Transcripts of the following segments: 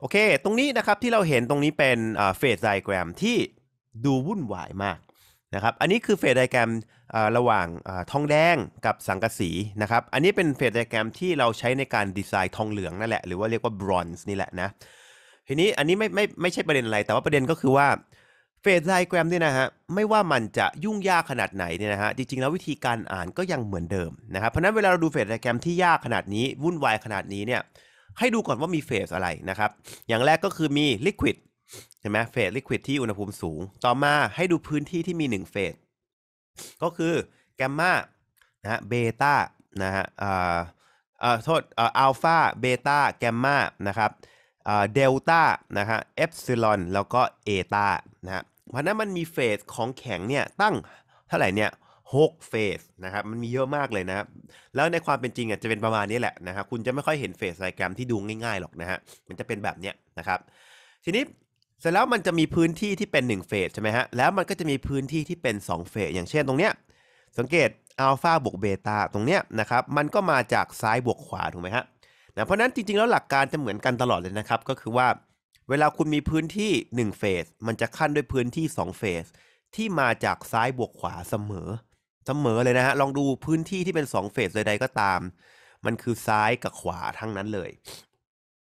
โอเค ตรงนี้นะครับ ที่เราเห็นตรงนี้เป็นเฟสไดแกรมที่ดูวุ่นวายมากนะครับ อันนี้คือเฟสไดแกรมระหว่างทองแดงกับสังกะสีนะครับ อันนี้เป็นเฟสไดแกรมที่เราใช้ในการดีไซน์ทองเหลืองนั่นแหละหรือว่าเรียกว่าบรอนซ์นี่แหละนะทีนี้อันนี้ไม่ไม่ไม่ใช่ประเด็นอะไร แต่ว่าประเด็นก็คือว่าเฟสไดแกรมเนี่ยนะฮะไม่ว่ามันจะยุ่งยากขนาดไหนเนี่ยนะฮะจริงๆ แล้ววิธีการอ่านก็ยังเหมือนเดิมนะครับเพราะนั้นเวลาเราดูเฟสไดแกรมที่ยากขนาดนี้วุ่นวายขนาดนี้เนี่ยให้ดูก่อนว่ามีเฟสอะไรนะครับ อย่างแรกก็คือมีลิควิดเห็นไหมเฟสลิควิดที่อุณหภูมิสูง ต่อมาให้ดูพื้นที่ที่มี1เฟส ก็คือแกมมานะฮะ เบต้านะฮะเอ่อเอ่อโทษเอ่ออัลฟา เบต้าแกมมานะครับเอ่อเดลต้า นะฮะ เอฟซิลอน แล้วก็เอต้านะฮะเพราะนั้นมันมีเฟสของแข็งเนี่ย ตั้งเท่าไหร่เนี่ย6เฟสนะครับมันมีเยอะมากเลยนะครับแล้วในความเป็นจริงอ่ะจะเป็นประมาณนี้แหละนะครับคุณจะไม่ค่อยเห็นเฟสไดแกรมที่ดูง่ายๆ หรอกนะฮะมันจะเป็นแบบเนี้ยนะครับทีนี้เสร็จแล้วมันจะมีพื้นที่ที่เป็น1เฟสใช่ไหมฮะ แล้วมันก็จะมีพื้นที่ที่เป็น2เฟสอย่างเช่นตรงเนี้ยสังเกตอัลฟาบวกเบต้าตรงเนี้ยนะครับมันก็มาจากซ้ายบวกขวาถูกไหมฮะนะเพราะนั้นจริงๆแล้วหลักการจะเหมือนกันตลอดเลยนะครับ ก็คือว่า เวลาคุณมีพื้นที่1เฟสมันจะขั้นด้วยพื้นที่2เฟสที่มาจากซ้ายบวกขวาเสมอเสมอเลยนะฮะลองดูพื้นที่ที่เป็นสองเฟสใดๆก็ตาม มันคือซ้ายกับขวาทั้งนั้นเลย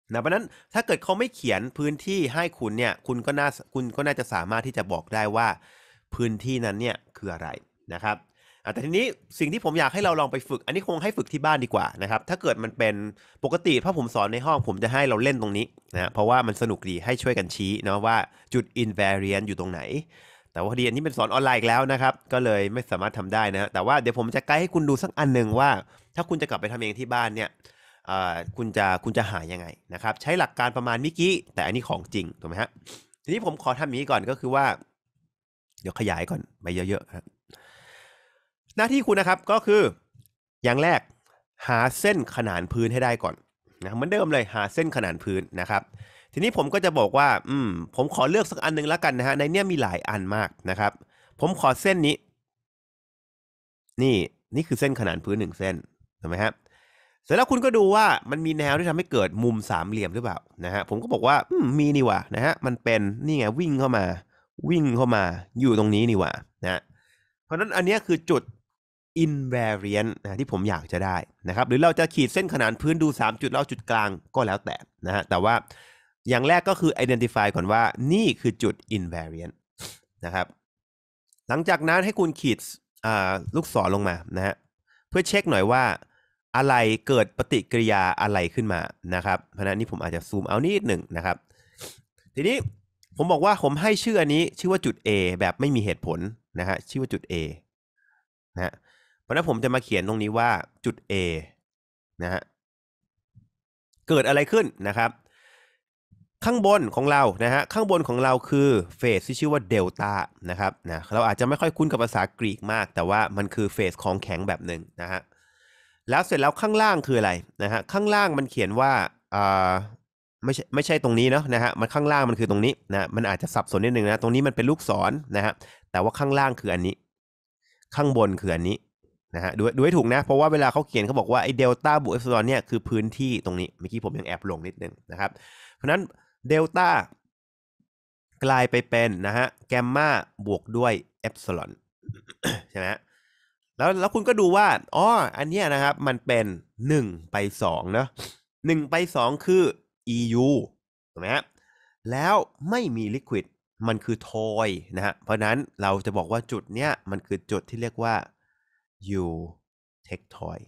นะเพราะนั้นถ้าเกิดเขาไม่เขียนพื้นที่ให้คุณเนี่ยคุณก็น่าคุณก็น่าจะสามารถที่จะบอกได้ว่า พื้นที่นั้นเนี่ยคืออะไรนะครับแต่ทีนี้สิ่งที่ผมอยากให้เราลองไปฝึกอันนี้คงให้ฝึกที่บ้านดีกว่านะครับถ้าเกิดมันเป็นปกติถ้าผมสอนในห้องผมจะให้เราเล่นตรงนี้นะเพราะว่ามันสนุกดีให้ช่วยกันชี้เนาะว่าจุด invariant อยู่ตรงไหนแต่ว่าเรียนนี่เป็นสอนออนไลน์อีกแล้วนะครับก็เลยไม่สามารถทำได้นะแต่ว่าเดี๋ยวผมจะไกด์ให้คุณดูสักอันหนึ่งว่า ถ้าคุณจะกลับไปทำเองที่บ้านเนี่ยคุณจะคุณจะหายังไงนะครับ ใช้หลักการประมาณมิกี้แต่อันนี้ของจริงถูกไหมฮะทีนี้ผมขอทำอย่างนี้ก่อนก็คือว่า เดี๋ยวขยายก่อนไปเยอะๆครับหน้าที่คุณนะครับก็คืออย่างแรกหาเส้นขนานพื้นให้ได้ก่อนนะเหมือนเดิมเลยหาเส้นขนานพื้นนะครับทีนี้ผมก็จะบอกว่า อืม ผมขอเลือกสักอันหนึ่งแล้วกันนะฮะ ในเนี้ยมีหลายอันมากนะครับ ผมขอเส้นนี้ นี่ นี่คือเส้นขนานพื้นหนึ่งเส้นถูกไหมฮะเสร็จแล้วคุณก็ดูว่ามันมีแนวที่ทำให้เกิดมุมสามเหลี่ยมหรือเปล่านะฮะ ผมก็บอกว่า อืมมีนี่ว่ะนะฮะ มันเป็น นี่ไงวิ่งเข้ามา วิ่งเข้ามา อยู่ตรงนี้นี่ว่ะนะ เพราะนั้นอันนี้คือจุด invariant นะที่ผมอยากจะได้นะครับ หรือเราจะขีดเส้นขนานพื้นดู3จุดแล้วจุดกลางก็แล้วแต่นะฮะ แต่ว่าอย่างแรกก็คือ identify ก่อนว่านี่คือจุด invariant นะครับ หลังจากนั้นให้คุณขีดลูกศรลงมานะฮะเพื่อเช็คหน่อยว่า อะไรเกิดปฏิกิริยาอะไรขึ้นมานะครับ เพราะนั้นนี่ผมอาจจะซูมเอานิดหนึ่งนะครับทีนี้ผมบอกว่าผมให้ชื่ออันนี้ชื่อว่าจุด A แบบไม่มีเหตุผลนะฮะชื่อว่าจุด A นะฮะเพราะนั้นผมจะมาเขียนตรงนี้ว่าจุด A นะฮะเกิดอะไรขึ้นนะครับข้างบนของเรานะฮะข้างบนของเราคือเฟสที่ชื่อว่าเดลต้านะครับนะเราอาจจะไม่ค่อยคุ้นกับภาษากรีกมาก แต่ว่ามันคือเฟสของแข็งแบบหนึ่งนะฮะแล้วเสร็จแล้วข้างล่างคืออะไรนะฮะข้างล่างมันเขียนว่าอ่าไม่ใช่ไม่ใช่ตรงนี้เนาะนะฮะมันข้างล่างมันคือตรงนี้นะ มันอาจจะสับสนนิดนึงนะตรงนี้มันเป็นลูกศรนะฮะแต่ว่าข้างล่างคืออันนี้ ข้างบนคืออันนี้นะฮะดูดูให้ถูกนะเพราะว่าเวลาเขาเขียนเขาบอกว่าไอเดลต้าบวกเอฟซอนเนี่ยคือพื้นที่ตรงนี้เมื่อกี้ผมยังแอบลงนิดนึงนะครับ เพราะนั้นเดลต้ากลายไปเป็นนะฮะแกมมาบวกด้วยเอฟซลอนใช่ไหมแล้วแล้วคุณก็ดูว่าอ๋ออันเนี้ยนะครับ มันเป็น 1 ไป2เนาะ1 ไป 2 คือ EU ถูกไหมฮะแล้วไม่มีลิควิดมันคือทอยนะฮะเพราะนั้นเราจะบอกว่าจุดเนี้ย มันคือจุดที่เรียกว่า U take toy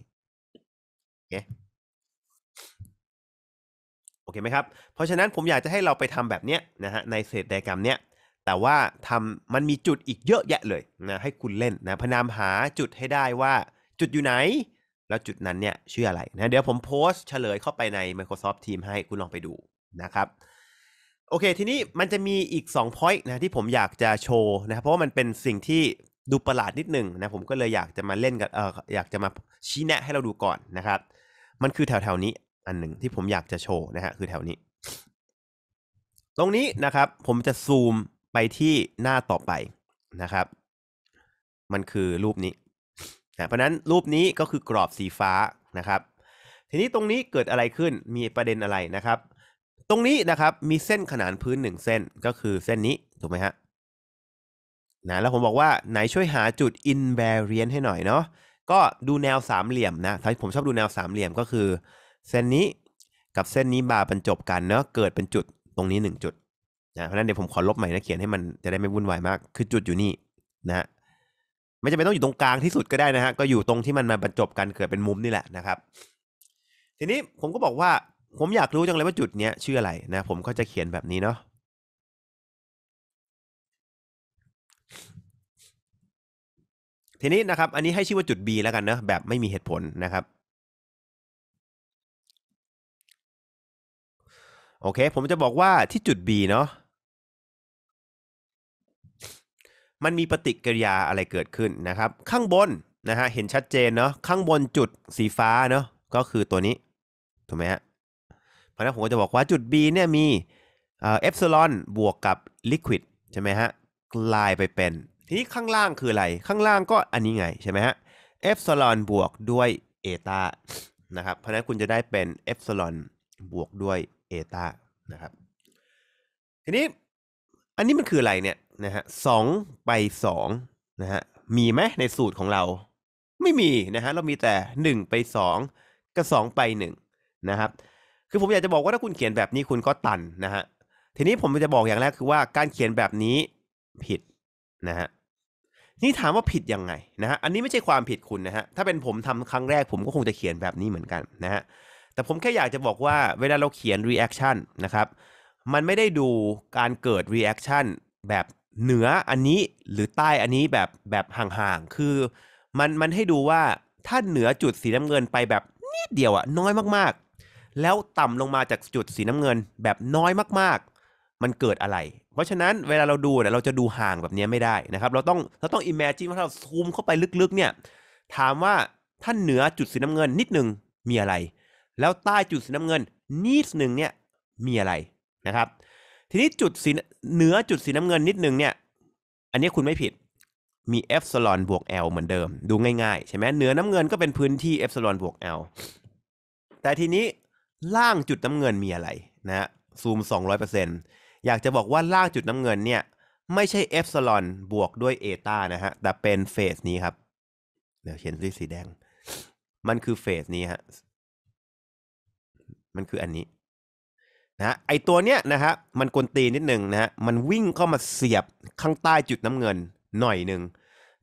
โอเคโอเคไหมครับ เพราะฉะนั้นผมอยากจะให้เราไปทำแบบเนี้ยนะฮะในเศษไดกรรมเนี้ย แต่ว่าทำมันมีจุดอีกเยอะแยะเลยนะให้คุณเล่นนะพยายามหาจุดให้ได้ว่าจุดอยู่ไหนแล้วจุดนั้นเนี่ย ชื่ออะไรนะเดี๋ยวผมโพสต์เฉลยเข้าไปใน Microsoft Teams ให้คุณลองไปดูนะครับโอเคทีนี้มันจะมีอีก 2 point นะที่ผมอยากจะโชว์นะเพราะว่ามันเป็นสิ่งที่ดูประหลาดนิดหนึ่งนะผมก็เลยอยากจะมาเล่นกับเอออยากจะมาชี้แนะให้เราดูก่อนนะครับ มันคือแถวๆนี้อันหนึ่งที่ผมอยากจะโชว์นะฮะคือแถวนี้ ตรงนี้นะครับผมจะซูมไปที่หน้าต่อไปนะครับ มันคือรูปนี้นะเพราะนั้นรูปนี้ก็คือกรอบสีฟ้านะครับ ทีนี้ตรงนี้เกิดอะไรขึ้นมีประเด็นอะไรนะครับ ตรงนี้นะครับมีเส้นขนานพื้นหนึ่งเส้นก็คือเส้นนี้ถูกไหมฮะนะแล้วผมบอกว่าไหนช่วยหาจุด invariant ให้หน่อยเนาะก็ดูแนวสามเหลี่ยมนะผมชอบดูแนวสามเหลี่ยมก็คือเส้นนี้กับเส้นนี้บาบรรจบกันเนาะเกิดเป็นจุดตรงนี้1จุดนะเพราะนั้นเดี๋ยวผมขอลบใหม่นะเขียนให้มันจะได้ไม่วุ่นวายมาก คือจุดอยู่นี่นะะไม่จำเป็นต้องอยู่ตรงกลางที่สุดก็ได้นะฮะก็อยู่ตรงที่มันมาบรรจบกันเกิดเป็นมุมนี่แหละนะครับ ทีนี้ผมก็บอกว่าผมอยากรู้จังเลยว่าจุดเนี้ยชื่ออะไรนะผมก็จะเขียนแบบนี้เนาะทีนี้นะครับ อันนี้ให้ชื่อว่าจุด B แล้วกันเนาะแบบไม่มีเหตุผลนะครับโอเคผมจะบอกว่าที่จุด B เนาะมันมีปฏิกิริยาอะไรเกิดขึ้น นะครับ ข้างบนนะฮะเห็นชัดเจนเนาะข้างบนจุดสีฟ้าเนาะก็คือตัวนี้ถูกไหมฮะเพราะนั้นผมก็จะบอกว่าจุด B เนี่ยมีเอฟซิลอนบวกกับลิควิดใช่ไหมฮะกลายไปเป็นทีนี้ข้างล่างคืออะไรข้างล่างก็อันนี้ไงใช่ไหมฮะเอฟซิลอนบวกด้วยเอตานะครับเพราะนั้นคุณจะได้เป็นเอฟซิลอนบวกด้วยเอตานะครับทีนี้อันนี้มันคืออะไรเนี่ยนะฮะสองไปสองนะฮะมีไหมในสูตรของเราไม่มีนะฮะเรามีแต่หนึ่งไปสองกับสองไปหนึ่งนะครับคือผมอยากจะบอกว่าถ้าคุณเขียนแบบนี้คุณก็ตันนะฮะทีนี้ผมจะบอกอย่างแรกคือว่าการเขียนแบบนี้ผิดนะฮะนี่ถามว่าผิดยังไงนะฮะอันนี้ไม่ใช่ความผิดคุณนะฮะถ้าเป็นผมทำครั้งแรกผมก็คงจะเขียนแบบนี้เหมือนกันนะฮะแต่ผมแค่อยากจะบอกว่าเวลาเราเขียน reaction นะครับมันไม่ได้ดูการเกิด reaction แบบเหนืออันนี้หรือใต้อันนี้แบบแบบห่างๆคือมันมันให้ดูว่า ถ้าเหนือจุดสีน้ำเงินไปแบบนิดเดียวอะน้อยมากๆ แล้วต่ำลงมาจากจุดสีน้ำเงินแบบน้อยมากๆ มันเกิดอะไร เพราะฉะนั้นเวลาเราดูเนี่ยเราจะดูห่างแบบนี้ไม่ได้นะครับเราต้องเราต้องอ i ม a จิ้ e ว่าเราซูมเข้าไปลึกๆเนี่ยถามว่า ถ้าเหนือจุดสีน้ำเงินนิดนึงมีอะไรแล้วใต้จุดสีน้ำเงินนิดหนึ่งเนี่ยมีอะไรนะครับ ทีนี้จุดสีเหนือจุดสีน้ำเงินนิดหนึ่งเนี่ยอันนี้คุณไม่ผิดมีเอฟซลอนบวก L เหมือนเดิม ดูง่ายๆใช่ไหมเหนือน้ำเงินก็เป็นพื้นที่เอฟซลอนบวก L แต่ทีนี้ล่างจุดน้ำเงินมีอะไรนะซูม 200%อยากจะบอกว่าล่างจุดน้ำเงินเนี่ย ไม่ใช่เอฟซลอนบวกด้วยเอตานะฮะแต่เป็นเฟสนี้ครับเดี๋ยวเขียนด้วยสีแดง มันคือเฟสนี้ฮะมันคืออันนี้นะไอตัวเนี้ยนะฮะมันกลตีนิดหนึ่งนะฮะมันวิ่งเข้ามาเสียบข้างใต้จุดน้ำเงินหน่อยหนึ่ง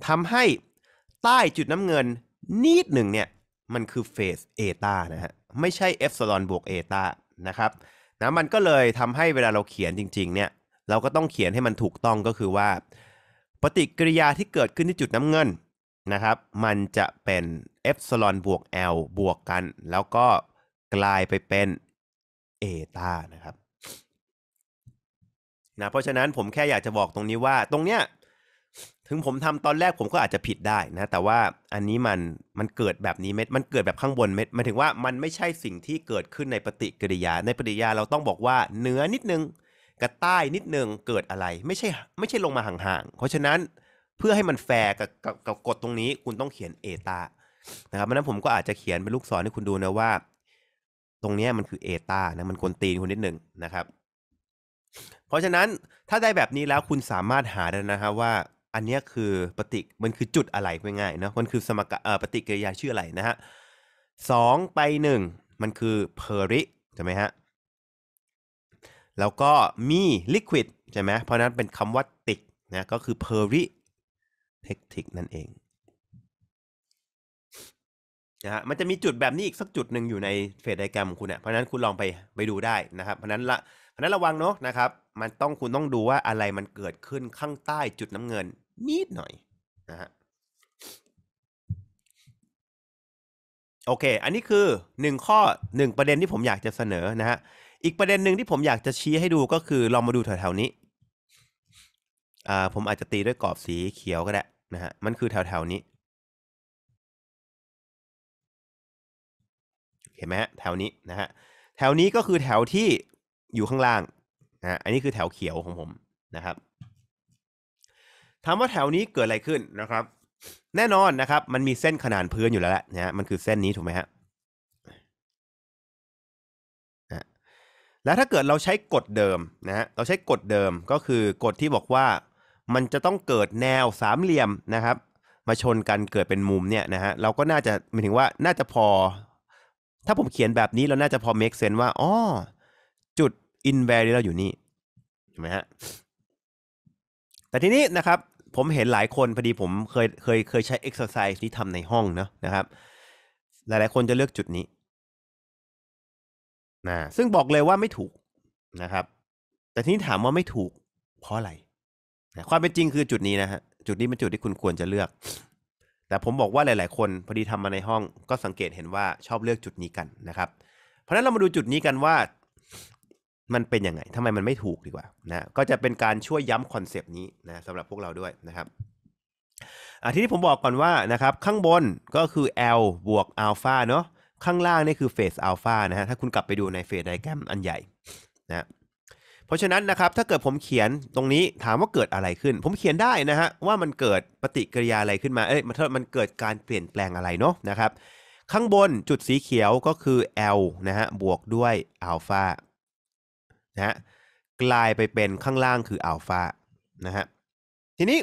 ทำให้ใต้จุดน้ำเงิน นิดหนึ่งเนี่ยมันคือเฟสเอตานะฮะไม่ใช่เอฟซลอนบวกเอตานะครับนะมันก็เลยทำให้เวลาเราเขียนจริงๆเนี่ยเราก็ต้องเขียนให้มันถูกต้องก็คือว่า ปฏิกิริยาที่เกิดขึ้นที่จุดน้ำเงินนะครับมันจะเป็นเอฟซลอนบวก L บวกกัน แล้วก็กลายไปเป็นเอตานะครับนะเพราะฉะนั้นผมแค่อยากจะบอกตรงนี้ว่า ตรงเนี้ยถึงผมทำตอนแรกผมก็อาจจะผิดได้นะ แต่ว่าอันนี้มันมันเกิดแบบนี้เม็ดมันเกิดแบบข้างบนเม็ดมันถึงว่ามันไม่ใช่สิ่งที่เกิดขึ้นในปฏิกิริยาในปฏิกิริยาเราต้องบอกว่าเหนือนิดนึงกับใต้นิดนึงเกิดอะไรไม่ใช่ ไม่ใช่ลงมาห่างๆเพราะฉะนั้นเพื่อให้มันแฟร์กับกับกฎตรงนี้คุณต้องเขียนเอตานะครับเพราะนั้นผมก็อาจจะเขียนเป็นลูกศรให้คุณดูนะว่าตรงนี้มันคือเอตานะมันกวนตีนคุณนิดหนึ่งนะครับ เพราะฉะนั้นถ้าได้แบบนี้แล้วคุณสามารถหาได้นะฮะว่าอันนี้คือปฏิมันคือจุดอะไรง่ายๆเนาะมันคือสมการปฏิกิริยาชื่ออะไรนะฮะสองไปหนึ่งมันคือเพอริใช่ไหมฮะแล้วก็มีลิควิดใช่ไหมเพราะนั้นเป็นคำว่าติกนะก็คือเพอริเทคนิคนั่นเองนะฮะมันจะมีจุดแบบนี้อีกสักจุดหนึ่งอยู่ในเฟสไดแกรมของคุณเนี่ยเพราะนั้นคุณลองไปไปดูได้นะครับ เพราะนั้นละเพราะนั้นระวังเนาะนะครับ มันต้องคุณต้องดูว่าอะไรมันเกิดขึ้นข้างใต้จุดน้ำเงินนิดหน่อยนะฮะโอเค อันนี้คือ 1 ข้อ 1 ประเด็นที่ผมอยากจะเสนอนะฮะอีกประเด็นหนึ่งที่ผมอยากจะชี้ให้ดูก็คือลองมาดูแถวๆนี้อ่าผมอาจจะตีด้วยกรอบสีเขียวก็ได้นะฮะมันคือแถวๆนี้เห็นไหมฮะแถวนี้นะฮะแถวนี้ก็คือแถวที่อยู่ข้างล่างนะอันนี้คือแถวเขียวของผมนะครับถามว่าแถวนี้เกิดอะไรขึ้นนะครับ แน่นอนนะครับ มันมีเส้นขนานพื้นอยู่แล้วแหละนะฮะมันคือเส้นนี้ถูกไหมฮะแล้วถ้าเกิดเราใช้กฎเดิมนะฮะเราใช้กฎเดิมก็คือกฎที่บอกว่า มันจะต้องเกิดแนวสามเหลี่ยมนะครับ มาชนกันเกิดเป็นมุมเนี่ยนะฮะเราก็น่าจะหมายถึงว่าน่าจะพอถ้าผมเขียนแบบนี้เราน่าจะพอ make sense ว่าอ๋อจุด in value เราอยู่นี่ ใช่ไหมฮะ แต่ทีนี้นะครับ ผมเห็นหลายคน พอดีผมเคย เคยเคยใช้ exercise นี้ทำในห้องเนะนะครับ หลายๆคนจะเลือกจุดนี้ นะ ซึ่งบอกเลยว่าไม่ถูกนะครับ แต่ทีนี้ถามว่าไม่ถูก เพราะอะไรนะความเป็นจริงคือจุดนี้นะฮะ จุดนี้เป็นจุดที่คุณควรจะเลือกแต่ผมบอกว่าหลายๆคนพอดีทำมาในห้องก็สังเกตเห็นว่าชอบเลือกจุดนี้กันนะครับ เพราะนั้นเรามาดูจุดนี้กันว่ามันเป็นยังไง ทำไมมันไม่ถูกดีกว่านะก็จะเป็นการช่วยย้ำคอนเซป t นี้นะสำหรับพวกเราด้วยนะครับทีนี้ผมบอกก่อนว่านะครับ ข้างบนก็คือ L บวกอัลฟาเนาะข้างล่างนี่คือเฟสอัลฟานะฮะถ้าคุณกลับไปดูในเฟสไดแกรมอันใหญ่นะเพราะฉะนั้นนะครับถ้าเกิดผมเขียนตรงนี้ถามว่าเกิดอะไรขึ้น ผมเขียนได้นะฮะ ว่ามันเกิดปฏิกิริยาอะไรขึ้นมาเอ้ยมันมันเกิดการเปลี่ยนแปลงอะไรเนาะนะครับ ข้างบนจุดสีเขียวก็คือ L นะฮะบวกด้วยอัลฟานะฮะกลายไปเป็นข้างล่างคืออัลฟานะฮะทีนี้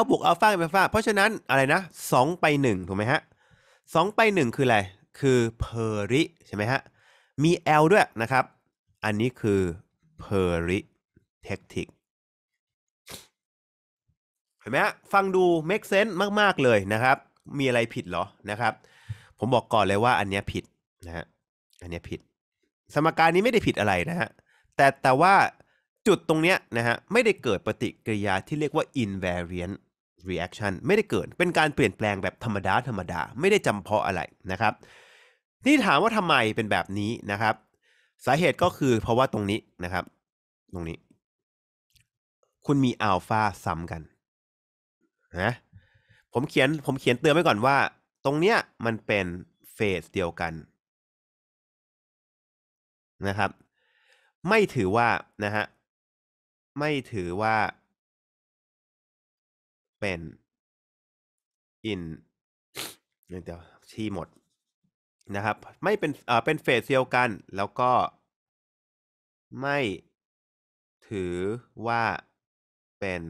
L บวกอัลฟาเป็นอัลฟาเพราะฉะนั้นอะไรนะ 2 ไป1ถูกไหมฮะ2ไป 1 คืออะไรคือเพอริ ใช่ไหมฮะ มี L ด้วยนะครับอันนี้คือ p e r i ิเท c t i c เห็นไหมฟังดู make sense มาก ๆ เลยนะครับ มีอะไรผิดเหรอนะครับ ผมบอกก่อนเลยว่าอันนี้ผิดนะฮะ อันนี้ผิด สมการนี้ไม่ได้ผิดอะไรนะฮะ แต่แต่ว่าจุดตรงเนี้ยนะฮะไม่ได้เกิดปฏิกิริยาที่เรียกว่า invariant reaction ไม่ได้เกิด เป็นการเปลี่ยนแปลงแบบธรรมดาธรรมดา ไม่ได้จำเพาะอะไรนะครับที่ถามว่าทำไมเป็นแบบนี้นะครับสาเหตุก็คือเพราะว่าตรงนี้นะครับ ตรงนี้ คุณมีอัลฟาซ้ำกันนะผมเขียน ผมเขียนเตือนไว้ก่อนว่า ตรงเนี้ยมันเป็นเฟสเดียวกัน นะครับ ไม่ถือว่านะฮะไม่ถือว่า เป็นอินเดี๋ยวที่หมดนะครับไม่เป็นเอ่เป็นเฟสเดียวกันแล้วก็ไม่ถือว่าเป็น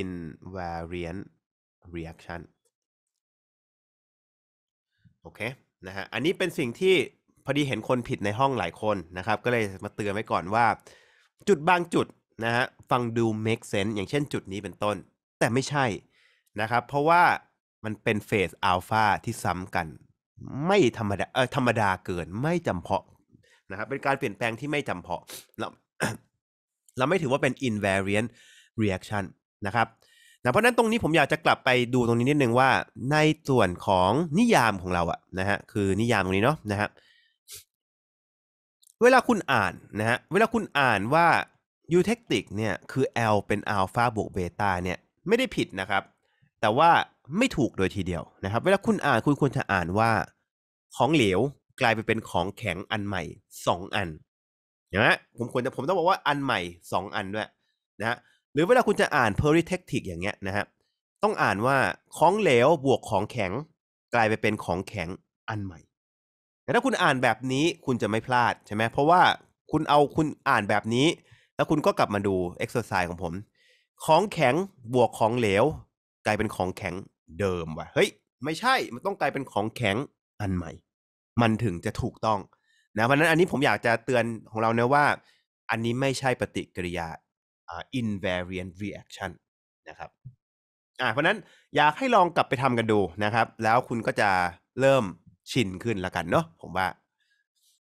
invariant reaction โอเคนะฮะอันนี้เป็นสิ่งที่พอดีเห็นคนผิดในห้องหลายคนนะครับ ก็เลยมาเตือนไว้ก่อนว่า จุดบางจุดนะฮะฟังดู make sense อย่างเช่นจุดนี้เป็นต้น แต่ไม่ใช่นะครับ เพราะว่ามันเป็นเฟสอัลฟาที่ซ้ำกันไม่ธรรมดาเออธรรมดาเกิน ไม่จำเพาะนะครับเป็นการเปลี่ยนแปลงที่ไม่จำเพาะเราเราไม่ถือว่าเป็น invariant reaction นะครับนะเพราะนั้นตรงนี้ผมอยากจะกลับไปดูตรงนี้นิดนึงว่า ในส่วนของนิยามของเราอะนะฮะคือนิยามตรงนี้เนาะนะฮะเวลาคุณอ่านนะฮะเวลาคุณอ่านว่ายูเทคติกเนี่ยคือ L เป็นอัลฟาบวกเบต้าเนี่ยไม่ได้ผิดนะครับ แต่ว่าไม่ถูกโดยทีเดียวนะครับเวลาคุณอ่านคุณควรจะอ่านว่า ของเหลวกลายไปเป็นของแข็งอันใหม่สองอันนะผมควรจะผมต้องบอกว่าอันใหม่สองอันด้วยนะหรือเวลาคุณจะอ่าน p e r i t e c t i c อย่างเงี้ยนะฮะต้องอ่านว่าของเหลวบวกของแข็งกลายไปเป็นของแข็งอันใหม่ แต่ถ้าคุณอ่านแบบนี้คุณจะไม่พลาดใช่ไหมเพราะว่าคุณเอาคุณอ่านแบบนี้ แล้วคุณก็กลับมาดู exercise ของผม ของแข็งบวกของเหลวกลายเป็นของแข็งเดิมว่ะเฮ้ย ไม่ใช่มันต้องกลายเป็นของแข็งอันใหม่ มันถึงจะถูกต้องนะเพราะนั้นอันนี้ผมอยากจะเตือนของเราเนะว่า อันนี้ไม่ใช่ปฏิกิริยา invariant reaction นะครับอ่าเพราะนั้นอยากให้ลองกลับไปทำกันดูนะครับ แล้วคุณก็จะเริ่มชินขึ้นละกันเนาะผมว่า